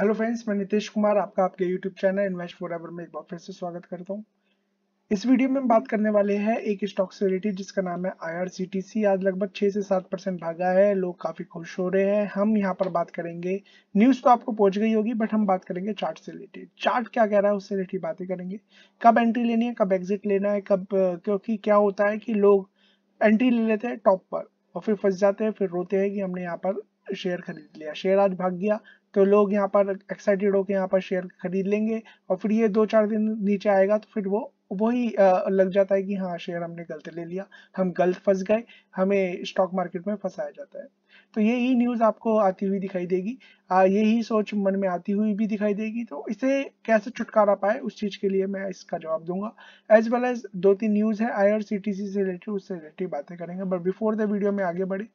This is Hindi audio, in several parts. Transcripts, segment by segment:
हेलो फ्रेंड्स मैं नितेश कुमार आपका आपके YouTube channel invest for ever में एक बार फिर से स्वागत करता हूँ इस वीडियो में हम बात करने वाले हैं एक स्टॉक से रिलेटेड जिसका नाम है आईआरसीटीसी आज लगभग छः से सात परसेंट भागा है लोग काफ़ी खुश हो रहे हैं हम यहाँ पर बात करेंगे न्यूज़ तो आपको पहुंच गई होगी बट हम बात करेंगे चार्ट से रिलेटेड चार्ट क्या कह रहा है उससे रिलेटेड बातें करेंगे कब एंट्री लेनी है कब एग्जिट लेना है कब क्योंकि क्या होता है कि लोग एंट्री ले लेते हैं टॉप पर और फिर फंस जाते हैं फिर रोते हैं कि हमने यहाँ पर शेयर खरीद लिया शेयर आज भाग गया तो लोग यहाँ पर एक्साइटेड होकर यहाँ पर शेयर खरीद लेंगे और फिर ये दो चार दिन नीचे आएगा तो फिर वो वही लग जाता है कि हाँ शेयर हमने गलत ले लिया हम गलत फंस गए हमें स्टॉक मार्केट में फंसाया जाता है तो यही न्यूज़ आपको आती हुई दिखाई देगी यही सोच मन में आती हुई भी दिखाई देगी तो इसे कैसे छुटकारा पाए उस चीज़ के लिए मैं इसका जवाब दूंगा एज वेल एज दो तीन न्यूज़ है आई से रिलेटेड उससे रिलेटेड बातें करेंगे बट बिफोर द वीडियो में आगे बढ़े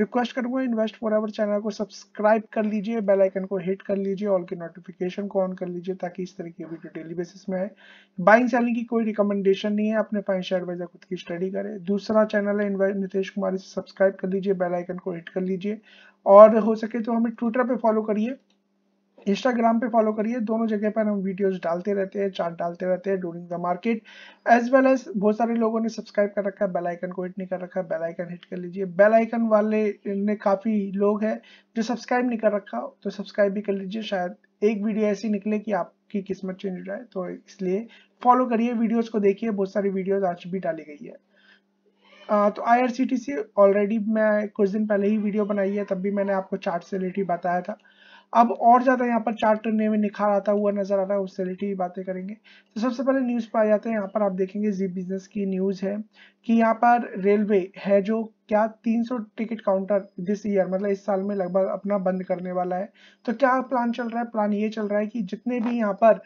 रिक्वेस्ट करूंगा इन्वेस्ट फॉर आवर चैनल को सब्सक्राइब कर लीजिए बेल आइकन को हिट कर लीजिए ऑल के नोटिफिकेशन को ऑन कर लीजिए ताकि इस तरह की वीडियो डेली बेसिस में आए बाइंग सेलिंग की कोई रिकमेंडेशन नहीं है अपने फाइनेंशियल एडवाइजर खुद की स्टडी करें दूसरा चैनल है नितेश कुमार से सब्सक्राइब कर लीजिए बेलाइकन को हिट कर लीजिए और हो सके तो हमें ट्विटर पर फॉलो करिए इंस्टाग्राम पे फॉलो करिए दोनों जगह पर हम वीडियोस डालते रहते हैं चार्ट डालते रहते हैं during the market as well as बहुत सारे लोगों ने सब्सक्राइब कर रखा है बेल आइकन को हिट नहीं कर रखा है बेल आइकन हिट कर लीजिए बेल आइकन वाले ने काफ़ी लोग हैं जो सब्सक्राइब नहीं कर रखा तो सब्सक्राइब भी कर लीजिए शायद एक वीडियो ऐसी निकले कि आपकी किस्मत चेंज हो जाए तो इसलिए फॉलो करिए वीडियोज़ को देखिए बहुत सारी वीडियोज़ आज भी डाली गई है आ, तो आई ऑलरेडी मैं कुछ दिन पहले ही वीडियो बनाई है तब भी मैंने आपको चार्ट से रिलेटेड बताया था अब और ज़्यादा यहाँ पर चार्ट ने में निखार आता हुआ नजर आ रहा है उससे रिलेटेड बातें करेंगे तो सबसे पहले न्यूज़ पर आ जाते हैं यहाँ पर आप देखेंगे जी बिजनेस की न्यूज़ है कि यहाँ पर रेलवे है जो क्या 300 टिकट काउंटर दिस ईयर मतलब इस साल में लगभग अपना बंद करने वाला है तो क्या प्लान चल रहा है प्लान ये चल रहा है कि जितने भी यहाँ पर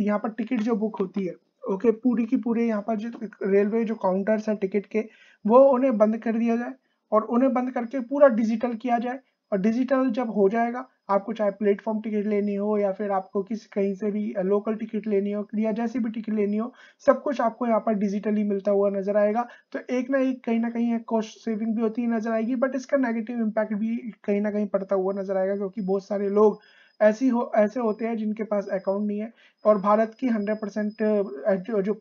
यहाँ पर टिकट जो बुक होती है ओके पूरी की पूरी यहाँ पर जो रेलवे जो काउंटर्स है टिकट के वो उन्हें बंद कर दिया जाए और उन्हें बंद करके पूरा डिजिटल किया जाए और डिजिटल जब हो जाएगा आपको चाहे प्लेटफॉर्म टिकट लेनी हो या फिर आपको किसी कहीं से भी लोकल टिकट लेनी हो या जैसी भी टिकट लेनी हो सब कुछ आपको यहाँ पर डिजिटली मिलता हुआ नजर आएगा तो एक ना एक कहीं ना कहीं कॉस्ट सेविंग भी होती नजर आएगी बट इसका नेगेटिव इम्पैक्ट भी कहीं ना कहीं पड़ता हुआ नजर आएगा क्योंकि बहुत सारे लोग ऐसी हो ऐसे होते हैं जिनके पास अकाउंट नहीं है और भारत की 100 परसेंट जो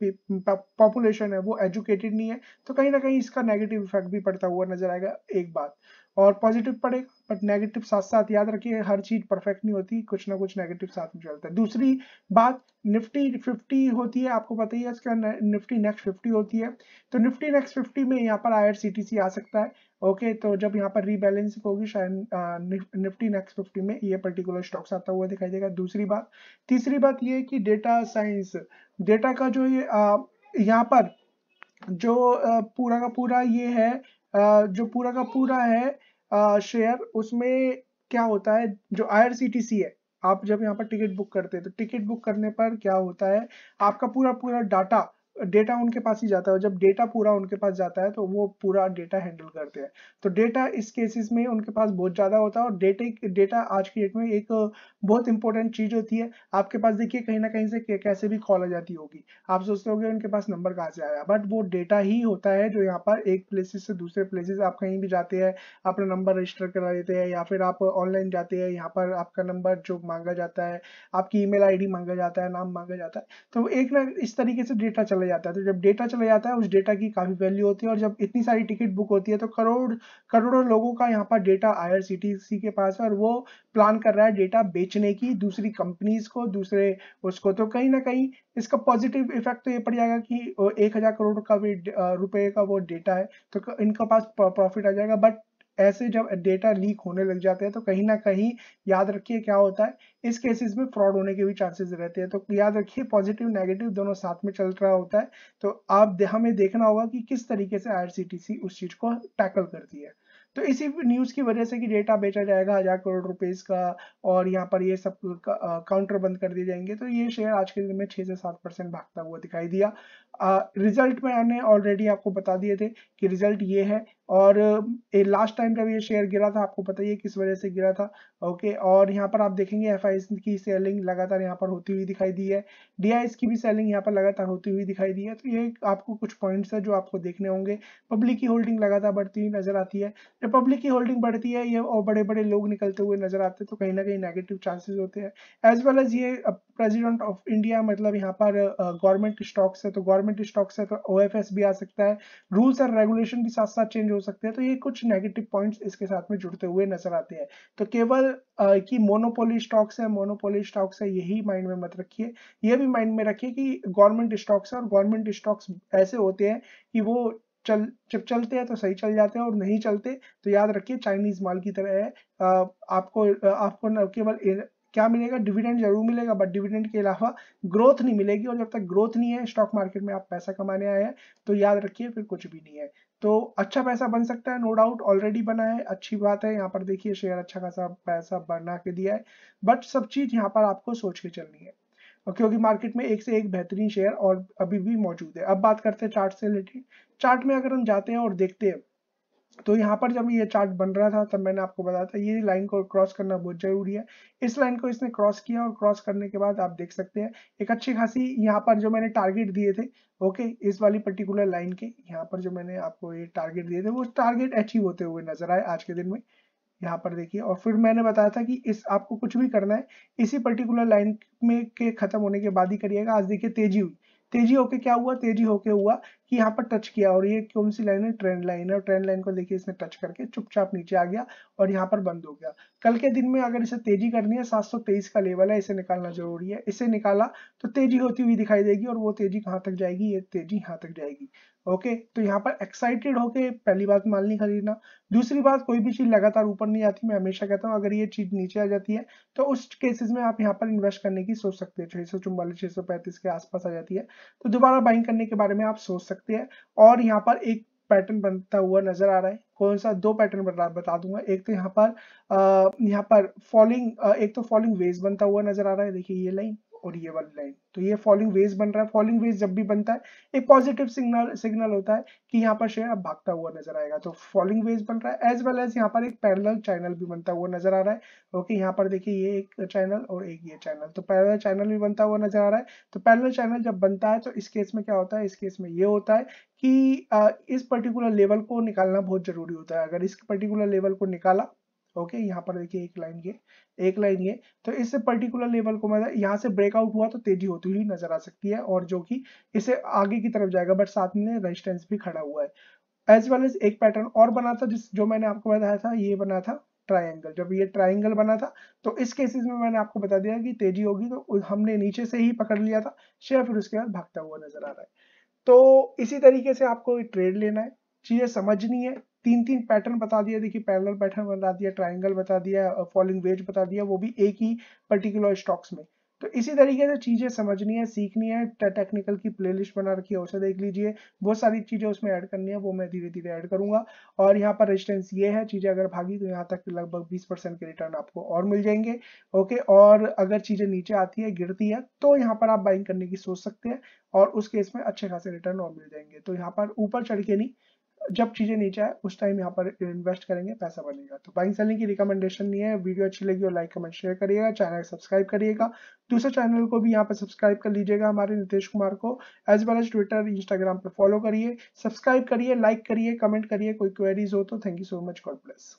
पॉपुलेशन है वो एजुकेटेड नहीं है तो कहीं ना कहीं इसका नेगेटिव इफेक्ट भी पड़ता हुआ नजर आएगा एक बात और पॉजिटिव पड़ेगा बट नेगेटिव साथ साथ याद रखिए हर चीज परफेक्ट नहीं होती कुछ ना कुछ नेगेटिव साथ में चलता है दूसरी बात निफ्टी फिफ्टी होती है आपको पता ही है इसका निफ्टी नेक्स्ट फिफ्टी होती है तो निफ्टी नेक्स्ट फिफ्टी में यहाँ पर आई आ सकता है ओके तो जब यहाँ पर रीबैलेंसिंग होगी शायद निफ्टी नेक्स्ट फिफ्टी में ये पर्टिकुलर स्टॉक्स आता हुआ दिखाई देगा दूसरी बात तीसरी बात ये कि डेटा साइंस डेटा का जो ये यहाँ पर जो पूरा का पूरा ये है जो पूरा का पूरा है शेयर उसमें क्या होता है जो आईआरसीटीसी है आप जब यहाँ पर टिकट बुक करते हैं तो टिकट बुक करने पर क्या होता है आपका पूरा पूरा डाटा डेटा उनके पास ही जाता है और जब डेटा पूरा उनके पास जाता है तो वो पूरा डेटा हैंडल करते हैं तो डेटा इस केसेस में उनके पास बहुत ज़्यादा होता है और डेटे डेटा आज की डेट में एक बहुत इंपॉर्टेंट चीज़ होती है आपके पास देखिए कहीं ना कहीं से कैसे भी कॉल आ जाती होगी आप सोचते हो उनके पास नंबर कहाँ से आया बट वो डेटा ही होता है जो यहाँ पर एक प्लेसेस से दूसरे प्लेसेस आप कहीं भी जाते हैं अपना नंबर रजिस्टर करा लेते हैं या फिर आप ऑनलाइन जाते हैं यहाँ पर आपका नंबर जो मांगा जाता है आपकी ई आईडी मांगा जाता है नाम मांगा जाता है तो एक ना इस तरीके से डेटा चला चला जाता है तो जब डेटा चला जाता है उस डेटा की काफ़ी वैल्यू होती है और जब इतनी सारी टिकट बुक होती है तो करोड़ करोड़ों लोगों का यहाँ पर डेटा आई के पास है और वो प्लान कर रहा है डेटा बेचने की दूसरी कंपनीज को दूसरे उसको तो कहीं ना कहीं इसका पॉजिटिव इफेक्ट तो ये पड़ जाएगा कि एक हज़ार करोड़ का भी रुपए का वो डेटा है तो इनके पास प्रॉफिट आ जाएगा बट ऐसे जब डेटा लीक होने लग जाते हैं तो कहीं ना कहीं याद रखिए क्या होता है इस केसेस में फ्रॉड होने के भी चांसेस रहते हैं तो याद रखिए पॉजिटिव नेगेटिव दोनों साथ में चल रहा होता है तो आप हमें देखना होगा कि किस तरीके से आईआरसीटीसी उस चीज को टैकल करती है तो इसी न्यूज की वजह से कि डेटा बेचा जाएगा हजार करोड़ रुपए का और यहाँ पर ये सब काउंटर बंद कर दिए जाएंगे तो ये शेयर आज के दिन में छह से सात परसेंट भागता हुआ दिखाई दिया रिजल्ट मैंने ऑलरेडी आपको बता दिए थे कि रिजल्ट ये है और लास्ट टाइम जब ये शेयर गिरा था आपको पता ही है किस वजह से गिरा था ओके और यहाँ पर आप देखेंगे एफ की सेलिंग लगातार यहाँ पर होती हुई दिखाई दी है डी की भी सेलिंग यहाँ पर लगातार होती हुई दिखाई दी है तो ये आपको कुछ पॉइंट्स है जो आपको देखने होंगे पब्लिक की होल्डिंग लगातार बढ़ती हुई नजर आती है जब पब्लिक की होल्डिंग बढ़ती है ये और बड़े बड़े लोग निकलते हुए नजर आते हैं तो कहीं ना कहीं नेगेटिव चांसेस होते हैं एज वेल एज ये प्रेजिडेंट ऑफ इंडिया मतलब यहाँ पर गवर्नमेंट स्टॉक्स है तो गवर्नमेंट गवर्नमेंट स्टॉक्स है तो ओ भी आ सकता है रूल्स एंड रेगुलेशन भी साथ साथ चेंज हो सकते हैं तो ये कुछ नेगेटिव पॉइंट्स इसके साथ में जुड़ते हुए नजर आते हैं तो केवल कि मोनोपोली स्टॉक्स है मोनोपोली स्टॉक्स है यही माइंड में मत रखिए ये भी माइंड में रखिए कि गवर्नमेंट स्टॉक्स है और गवर्नमेंट स्टॉक्स ऐसे होते हैं कि वो चल जब चलते हैं तो सही चल जाते हैं और नहीं चलते तो याद रखिए चाइनीज माल की तरह है आपको आपको न केवल क्या मिलेगा डिविडेंड जरूर मिलेगा बट डिविडेंड के अलावा ग्रोथ नहीं मिलेगी और जब तक ग्रोथ नहीं है स्टॉक मार्केट में आप पैसा कमाने आए हैं तो याद रखिए फिर कुछ भी नहीं है तो अच्छा पैसा बन सकता है नो डाउट ऑलरेडी बना है अच्छी बात है यहाँ पर देखिए शेयर अच्छा खासा पैसा बना के दिया है बट सब चीज यहाँ पर आपको सोच के चलनी है क्योंकि मार्केट में एक से एक बेहतरीन शेयर और अभी भी मौजूद है अब बात करते हैं चार्ट से रिलेटेड चार्ट में अगर हम जाते हैं और देखते हैं तो यहाँ पर जब ये चार्ट बन रहा था तब मैंने आपको बताया था ये लाइन को क्रॉस करना बहुत जरूरी है इस लाइन को इसने क्रॉस किया और क्रॉस करने के बाद आप देख सकते हैं एक अच्छी खासी यहाँ पर जो मैंने टारगेट दिए थे ओके इस वाली पर्टिकुलर लाइन के यहाँ पर जो मैंने आपको ये टारगेट दिए थे वो टारगेट अचीव होते हुए नजर आए आज के दिन में यहाँ पर देखिए और फिर मैंने बताया था कि इस आपको कुछ भी करना है इसी पर्टिकुलर लाइन में के खत्म होने के बाद ही करिएगा आज देखिए तेजी हुई तेजी होके क्या हुआ तेजी होके हुआ कि यहाँ पर टच किया और ये कौन सी लाइन है ट्रेंड लाइन है और ट्रेंड लाइन को देखिए इसने टच करके चुपचाप नीचे आ गया और यहाँ पर बंद हो गया कल के दिन में अगर इसे तेजी करनी है 723 का लेवल है इसे निकालना जरूरी है इसे निकाला तो तेजी होती हुई दिखाई देगी और वो तेजी कहाँ तक जाएगी ये तेजी यहाँ तक जाएगी ओके तो यहाँ पर एक्साइटेड होके पहली बात माल नहीं खरीदना दूसरी बात कोई भी चीज लगातार ऊपर नहीं आती मैं हमेशा कहता हूँ अगर ये चीज नीचे आ जाती है तो उस केसेस में आप यहाँ पर इन्वेस्ट करने की सोच सकते हैं छह सौ चुम्बालीस छह सौ पैंतीस के आसपास आ जाती है तो दोबारा बाइंग करने के बारे में आप सोच सकते सकते हैं और यहाँ पर एक पैटर्न बनता हुआ नजर आ रहा है कौन सा दो पैटर्न बता बता दूंगा एक तो यहाँ पर अः यहाँ पर फॉलिंग एक तो फॉलिंग वेज बनता हुआ नजर आ रहा है देखिए ये लाइन और ये वाली लाइन तो ये फॉलिंग वेज बन रहा है फॉलिंग वेज जब भी बनता है एक पॉजिटिव सिग्नल सिग्नल होता है कि यहाँ पर शेयर अब भागता हुआ नजर आएगा तो फॉलिंग वेज बन रहा है एज वेल एज यहाँ पर एक पैरल चैनल भी बनता हुआ नजर आ रहा है ओके यहाँ पर देखिए ये एक चैनल और एक ये चैनल तो पैरल चैनल भी बनता हुआ नजर आ रहा है तो पैरल चैनल जब बनता है तो इस केस में क्या होता है इस केस में ये होता है कि इस पर्टिकुलर लेवल को निकालना बहुत जरूरी होता है अगर इस पर्टिकुलर लेवल को निकाला ओके यहाँ पर देखिए एक लाइन ये एक लाइन ये तो इस पर्टिकुलर लेवल को मतलब यहाँ से ब्रेकआउट हुआ तो तेजी होती हुई नजर आ सकती है और जो कि इसे आगे की तरफ जाएगा बट साथ में रेजिस्टेंस भी खड़ा हुआ है एज वेल एज एक पैटर्न और बना था जिस जो मैंने आपको बताया था ये बना था ट्राइंगल जब ये ट्राइंगल बना था तो इस केसेस में मैंने आपको बता दिया कि तेजी होगी तो हमने नीचे से ही पकड़ लिया था शेयर फिर उसके बाद भागता हुआ नजर आ रहा है तो इसी तरीके से आपको ट्रेड लेना है चीजें समझनी है तीन तीन पैटर्न बता दिया देखिए पैरेलल पैटर्न बता दिया ट्राइंगल बता दिया फॉलिंग वेज बता दिया वो भी एक ही पर्टिकुलर स्टॉक्स में तो इसी तरीके से चीज़ें समझनी है सीखनी है टेक्निकल की प्लेलिस्ट बना रखी है उसे देख लीजिए बहुत सारी चीज़ें उसमें ऐड करनी है वो मैं धीरे धीरे ऐड करूंगा और यहाँ पर रेजिस्टेंस ये है चीज़ें अगर भागी तो यहाँ तक लगभग 20 परसेंट के रिटर्न आपको और मिल जाएंगे ओके और अगर चीज़ें नीचे आती है गिरती है तो यहाँ पर आप बाइंग करने की सोच सकते हैं और उस केस में अच्छे खासे रिटर्न और मिल जाएंगे तो यहाँ पर ऊपर चढ़ के नहीं जब चीजें नीचे आए उस टाइम यहाँ पर इन्वेस्ट करेंगे पैसा बनेगा तो बाइंग सेलिंग की रिकमेंडेशन नहीं है वीडियो अच्छी लगी और लाइक कमेंट शेयर करिएगा चैनल सब्सक्राइब करिएगा दूसरे चैनल को भी यहाँ पर सब्सक्राइब कर लीजिएगा हमारे नीतीश कुमार को as well as Twitter Instagram पर फॉलो करिए सब्सक्राइब करिए लाइक करिए कमेंट करिए कोई क्वेरीज हो तो thank you so much God bless